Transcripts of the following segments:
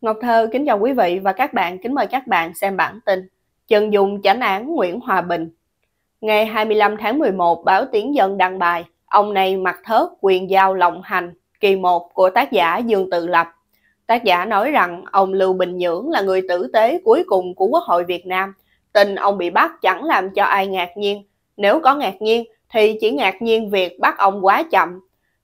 Ngọc Thơ kính chào quý vị và các bạn, kính mời các bạn xem bản tin Trần Dùng chánh án Nguyễn Hòa Bình Ngày 25 tháng 11, báo Tiếng Dân đăng bài Ông này mặc thớt quyền giao lòng hành kỳ 1 của tác giả Dương Tự Lập Tác giả nói rằng ông Lưu Bình Nhưỡng là người tử tế cuối cùng của Quốc hội Việt Nam Tình ông bị bắt chẳng làm cho ai ngạc nhiên Nếu có ngạc nhiên thì chỉ ngạc nhiên việc bắt ông quá chậm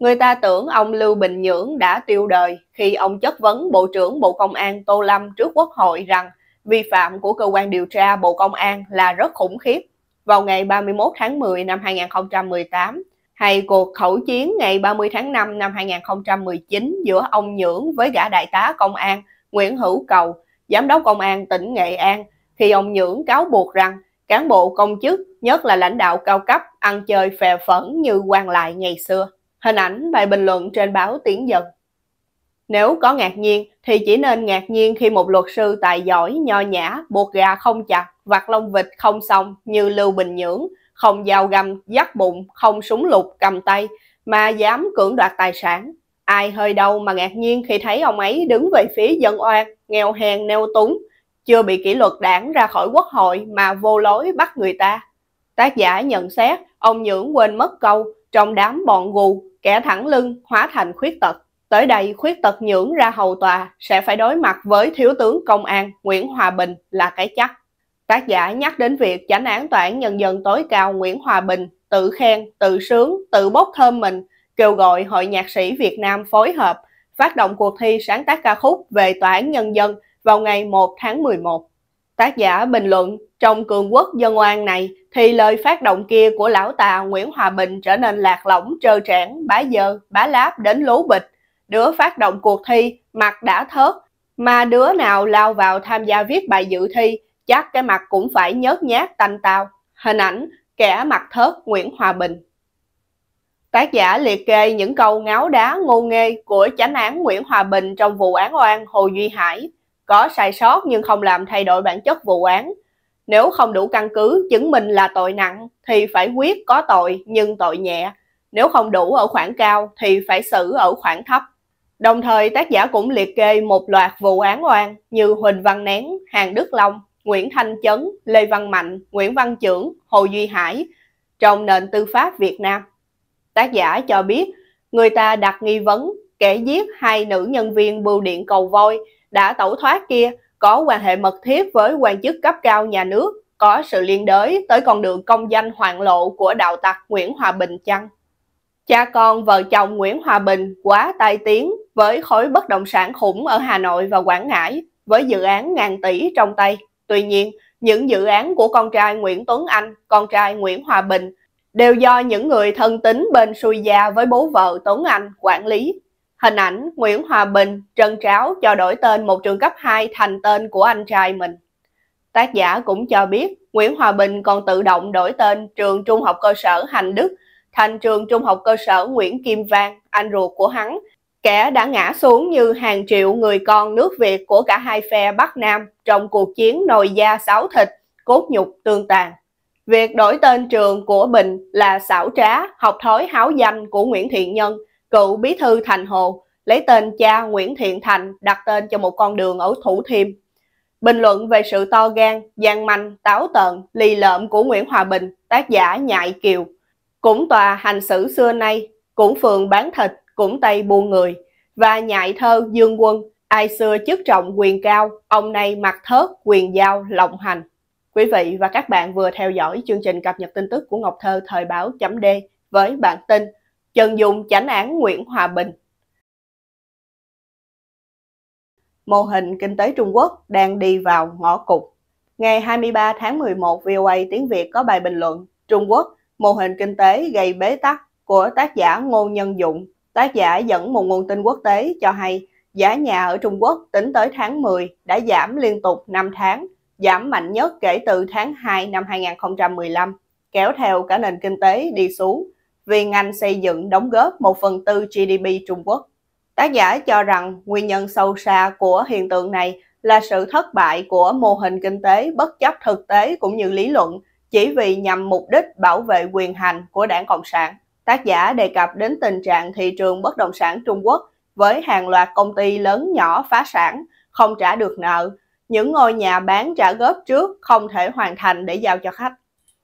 Người ta tưởng ông Lưu Bình Nhưỡng đã tiêu đời khi ông chất vấn Bộ trưởng Bộ Công an Tô Lâm trước Quốc hội rằng vi phạm của cơ quan điều tra Bộ Công an là rất khủng khiếp vào ngày 31 tháng 10 năm 2018 hay cuộc khẩu chiến ngày 30 tháng 5 năm 2019 giữa ông Nhưỡng với gã đại tá công an Nguyễn Hữu Cầu, giám đốc công an tỉnh Nghệ An khi ông Nhưỡng cáo buộc rằng cán bộ công chức, nhất là lãnh đạo cao cấp, ăn chơi phè phẫn như quan lại ngày xưa hình ảnh, bài bình luận trên báo Tiếng Nhật. Nếu có ngạc nhiên thì chỉ nên ngạc nhiên khi một luật sư tài giỏi, nho nhã, buộc gà không chặt, vặt lông vịt không xong như Lưu Bình Nhưỡng, không dao găm, dắt bụng, không súng lục cầm tay mà dám cưỡng đoạt tài sản. Ai hơi đâu mà ngạc nhiên khi thấy ông ấy đứng về phía dân oan, nghèo hèn neo túng, chưa bị kỷ luật đảng ra khỏi quốc hội mà vô lối bắt người ta. Tác giả nhận xét ông Nhưỡng quên mất câu trong đám bọn gù kẻ thẳng lưng hóa thành khuyết tật. Tới đây khuyết tật nhưỡng ra hầu tòa sẽ phải đối mặt với Thiếu tướng Công an Nguyễn Hòa Bình là cái chắc. Tác giả nhắc đến việc chánh án tòa án nhân dân tối cao Nguyễn Hòa Bình tự khen, tự sướng, tự bốc thơm mình, kêu gọi Hội Nhạc sĩ Việt Nam phối hợp, phát động cuộc thi sáng tác ca khúc về tòa án nhân dân vào ngày 1 tháng 11. Tác giả bình luận, trong cường quốc dân oan này, thì lời phát động kia của lão Tà Nguyễn Hòa Bình trở nên lạc lõng, trơ trẽn, bá dơ, bá láp đến lố bịch. Đứa phát động cuộc thi, mặt đã thớt, mà đứa nào lao vào tham gia viết bài dự thi, chắc cái mặt cũng phải nhớt nhát tanh tao. Hình ảnh kẻ mặt thớt Nguyễn Hòa Bình. Tác giả liệt kê những câu ngáo đá ngô nghê của chánh án Nguyễn Hòa Bình trong vụ án oan Hồ Duy Hải. Có sai sót nhưng không làm thay đổi bản chất vụ án, nếu không đủ căn cứ chứng minh là tội nặng thì phải quyết có tội nhưng tội nhẹ. Nếu không đủ ở khoản cao thì phải xử ở khoản thấp. Đồng thời tác giả cũng liệt kê một loạt vụ án oan như Huỳnh Văn Nén, Hàng Đức Long, Nguyễn Thanh Chấn, Lê Văn Mạnh, Nguyễn Văn Trưởng, Hồ Duy Hải trong nền tư pháp Việt Nam. Tác giả cho biết người ta đặt nghi vấn kẻ giết hai nữ nhân viên bưu điện cầu voi đã tẩu thoát kia có quan hệ mật thiết với quan chức cấp cao nhà nước, có sự liên đới tới con đường công danh hoạn lộ của đạo tặc Nguyễn Hòa Bình chăng? Cha con vợ chồng Nguyễn Hòa Bình quá tai tiếng với khối bất động sản khủng ở Hà Nội và Quảng Ngãi với dự án ngàn tỷ trong tay. Tuy nhiên, những dự án của con trai Nguyễn Tuấn Anh, con trai Nguyễn Hòa Bình đều do những người thân tín bên xuôi gia với bố vợ Tuấn Anh quản lý. Hình ảnh Nguyễn Hòa Bình trân tráo cho đổi tên một trường cấp 2 thành tên của anh trai mình. Tác giả cũng cho biết Nguyễn Hòa Bình còn tự động đổi tên trường trung học cơ sở Hành Đức thành trường trung học cơ sở Nguyễn Kim Vang, anh ruột của hắn, kẻ đã ngã xuống như hàng triệu người con nước Việt của cả hai phe Bắc Nam trong cuộc chiến nồi da sáu thịt, cốt nhục tương tàn. Việc đổi tên trường của Bình là xảo trá, học thói háo danh của Nguyễn Thiện Nhân – cựu bí thư Thành Hồ, lấy tên cha Nguyễn Thiện Thành đặt tên cho một con đường ở Thủ Thiêm. Bình luận về sự to gan, gian manh, táo tợn, lì lợm của Nguyễn Hòa Bình, tác giả Nhại Kiều. Cũng tòa hành xử xưa nay, cũng phường bán thịt, cũng tây buôn người. Và nhại thơ Dương Quân, ai xưa chức trọng quyền cao, ông nay mặt thớt, quyền giao, lòng hành. Quý vị và các bạn vừa theo dõi chương trình cập nhật tin tức của Ngọc Thơ thời báo chấm D với bản tin Trần Dung chánh án Nguyễn Hòa Bình. Mô hình kinh tế Trung Quốc đang đi vào ngõ cụt. Ngày 23 tháng 11, VOA tiếng Việt có bài bình luận Trung Quốc, mô hình kinh tế gây bế tắc của tác giả Ngô Nhân Dụng. Tác giả dẫn một nguồn tin quốc tế cho hay giá nhà ở Trung Quốc tính tới tháng 10 đã giảm liên tục 5 tháng, giảm mạnh nhất kể từ tháng 2 năm 2015, kéo theo cả nền kinh tế đi xuống vì ngành xây dựng đóng góp 1 phần tư GDP Trung Quốc. Tác giả cho rằng nguyên nhân sâu xa của hiện tượng này là sự thất bại của mô hình kinh tế bất chấp thực tế cũng như lý luận chỉ vì nhằm mục đích bảo vệ quyền hành của đảng Cộng sản. Tác giả đề cập đến tình trạng thị trường bất động sản Trung Quốc với hàng loạt công ty lớn nhỏ phá sản, không trả được nợ, những ngôi nhà bán trả góp trước không thể hoàn thành để giao cho khách.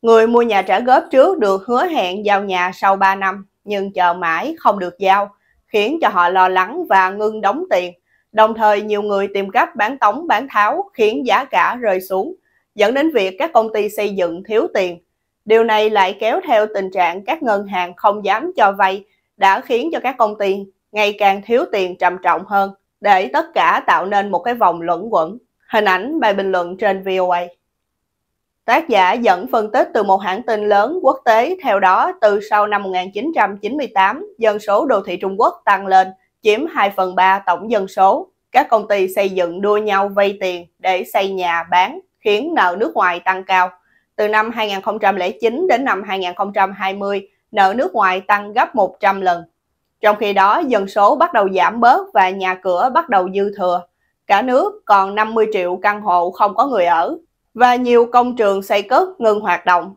Người mua nhà trả góp trước được hứa hẹn giao nhà sau 3 năm, nhưng chờ mãi không được giao, khiến cho họ lo lắng và ngưng đóng tiền. Đồng thời nhiều người tìm cách bán tống bán tháo khiến giá cả rơi xuống, dẫn đến việc các công ty xây dựng thiếu tiền. Điều này lại kéo theo tình trạng các ngân hàng không dám cho vay đã khiến cho các công ty ngày càng thiếu tiền trầm trọng hơn để tất cả tạo nên một cái vòng luẩn quẩn. Hình ảnh bài bình luận trên VOA. Tác giả dẫn phân tích từ một hãng tin lớn quốc tế, theo đó từ sau năm 1998, dân số đô thị Trung Quốc tăng lên, chiếm 2 phần 3 tổng dân số. Các công ty xây dựng đua nhau vay tiền để xây nhà bán, khiến nợ nước ngoài tăng cao. Từ năm 2009 đến năm 2020, nợ nước ngoài tăng gấp 100 lần. Trong khi đó, dân số bắt đầu giảm bớt và nhà cửa bắt đầu dư thừa. Cả nước còn 50 triệu căn hộ không có người ở, và nhiều công trường xây cất ngừng hoạt động.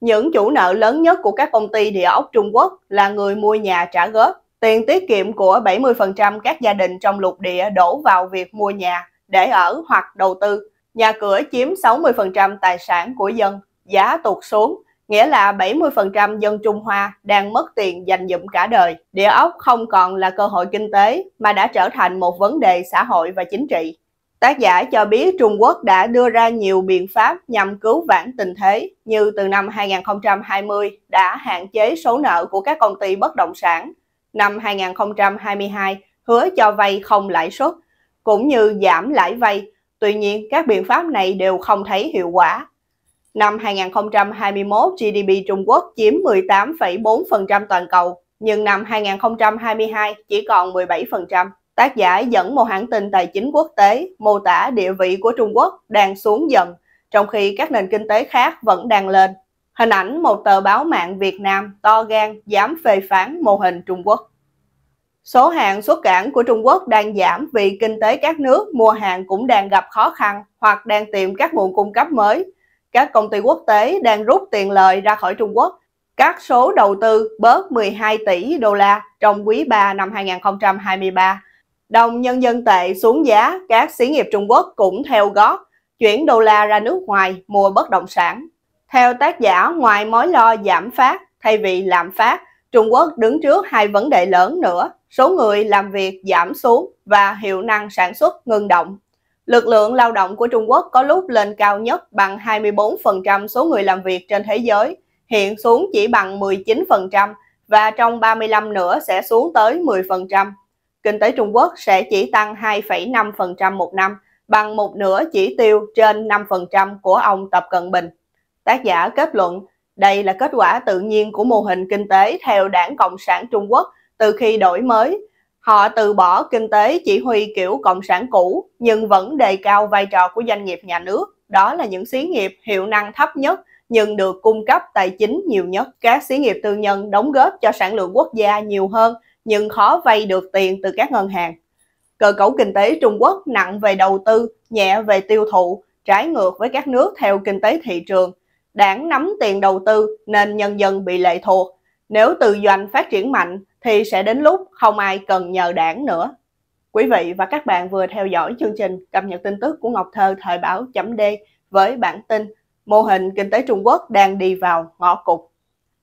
Những chủ nợ lớn nhất của các công ty địa ốc Trung Quốc là người mua nhà trả góp. Tiền tiết kiệm của 70% các gia đình trong lục địa đổ vào việc mua nhà để ở hoặc đầu tư. Nhà cửa chiếm 60% tài sản của dân, giá tụt xuống, nghĩa là 70% dân Trung Hoa đang mất tiền dành dụm cả đời. Địa ốc không còn là cơ hội kinh tế mà đã trở thành một vấn đề xã hội và chính trị. Tác giả cho biết Trung Quốc đã đưa ra nhiều biện pháp nhằm cứu vãn tình thế như từ năm 2020 đã hạn chế số nợ của các công ty bất động sản, năm 2022 hứa cho vay không lãi suất, cũng như giảm lãi vay. Tuy nhiên, các biện pháp này đều không thấy hiệu quả. Năm 2021, GDP Trung Quốc chiếm 18,4% toàn cầu, nhưng năm 2022 chỉ còn 17%. Tác giả dẫn một hãng tin tài chính quốc tế mô tả địa vị của Trung Quốc đang xuống dần, trong khi các nền kinh tế khác vẫn đang lên. Hình ảnh một tờ báo mạng Việt Nam to gan dám phê phán mô hình Trung Quốc. Số hàng xuất cảng của Trung Quốc đang giảm vì kinh tế các nước mua hàng cũng đang gặp khó khăn hoặc đang tìm các nguồn cung cấp mới. Các công ty quốc tế đang rút tiền lời ra khỏi Trung Quốc. Các số đầu tư bớt 12 tỷ đô la trong quý 3 năm 2023 Đồng nhân dân tệ xuống giá, các xí nghiệp Trung Quốc cũng theo gót, chuyển đô la ra nước ngoài mua bất động sản. Theo tác giả, ngoài mối lo giảm phát thay vì lạm phát, Trung Quốc đứng trước hai vấn đề lớn nữa, số người làm việc giảm xuống và hiệu năng sản xuất ngừng động. Lực lượng lao động của Trung Quốc có lúc lên cao nhất bằng 24% số người làm việc trên thế giới, hiện xuống chỉ bằng 19% và trong 35 nữa sẽ xuống tới 10% kinh tế Trung Quốc sẽ chỉ tăng 2,5% một năm, bằng một nửa chỉ tiêu trên 5% của ông Tập Cận Bình. Tác giả kết luận, đây là kết quả tự nhiên của mô hình kinh tế theo đảng Cộng sản Trung Quốc từ khi đổi mới. Họ từ bỏ kinh tế chỉ huy kiểu Cộng sản cũ nhưng vẫn đề cao vai trò của doanh nghiệp nhà nước. Đó là những xí nghiệp hiệu năng thấp nhất nhưng được cung cấp tài chính nhiều nhất. Các xí nghiệp tư nhân đóng góp cho sản lượng quốc gia nhiều hơn nhưng khó vay được tiền từ các ngân hàng. Cơ cấu kinh tế Trung Quốc nặng về đầu tư, nhẹ về tiêu thụ, trái ngược với các nước theo kinh tế thị trường. Đảng nắm tiền đầu tư nên nhân dân bị lệ thuộc. Nếu tự doanh phát triển mạnh thì sẽ đến lúc không ai cần nhờ đảng nữa. Quý vị và các bạn vừa theo dõi chương trình cập nhật tin tức của Ngọc Thơ thời báo D với bản tin Mô hình kinh tế Trung Quốc đang đi vào ngõ cụt.